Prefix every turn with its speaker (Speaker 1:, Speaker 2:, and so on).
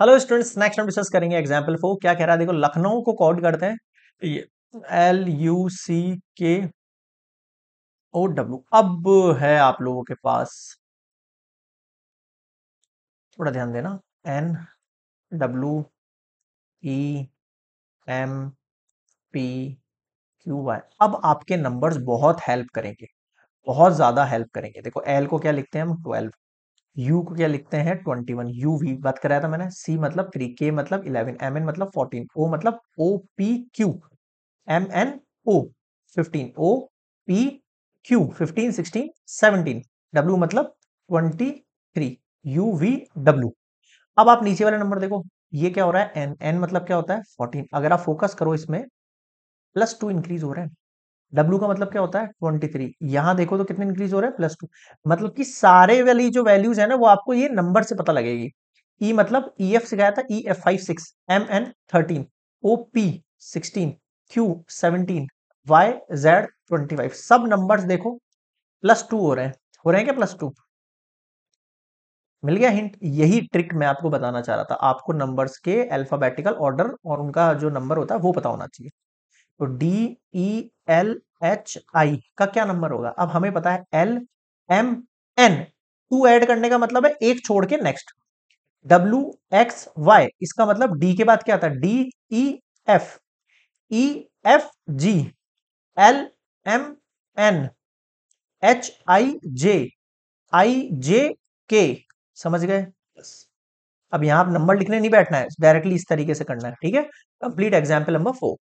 Speaker 1: hello students next हम discuss करेंगे example four क्या कह रहा है देखो लखनऊ को कॉड करते
Speaker 2: हैं एल यू सी के ओ डब्ल्यू अब है आप लोगों के पास थोड़ा ध्यान देना N W E M
Speaker 1: P Q Y अब आपके नंबर्स बहुत हेल्प करेंगे बहुत ज्यादा हेल्प करेंगे देखो एल को क्या लिखते हैं हम ट्वेल्व U को क्या लिखते हैं ट्वेंटी वन यू वी बात कराया था मैंने सी मतलब थ्री के मतलब इलेवन एम एन मतलब फोर्टीन ओ मतलब O P Q M N O fifteen O P Q fifteen sixteen seventeen W मतलब twenty three U V W अब आप नीचे वाला नंबर देखो ये क्या हो रहा है एन एन मतलब क्या होता है फोर्टीन अगर आप फोकस करो इसमें प्लस टू इंक्रीज हो रहा है W का मतलब क्या होता है ट्वेंटी थ्री यहां देखो तो कितने इंक्रीज हो रहा है प्लस टू मतलब कि सारे वाली जो वैल्यूज है ना वो आपको ये नंबर से पता लगेगी ई e मतलब ई e एफ सिखाया था E F five six M N thirteen O P sixteen Q seventeen Y Z twenty five सब नंबर देखो प्लस टू हो रहे हैं हो रहे हैं क्या प्लस टू मिल गया हिंट यही ट्रिक मैं आपको बताना चाह रहा था आपको नंबर्स के अल्फाबेटिकल ऑर्डर और उनका जो नंबर होता है वो पता होना चाहिए तो D E L H I का क्या नंबर होगा अब हमें पता है L M N two add करने का मतलब है एक छोड़ के नेक्स्ट डब्ल्यू एक्स वाई इसका मतलब डी के बाद क्या आता है D E F E F G L M N H I J I J K समझ गए
Speaker 2: अब यहां आप नंबर लिखने नहीं बैठना है डायरेक्टली इस तरीके से करना है ठीक है कंप्लीट एग्जाम्पल नंबर फोर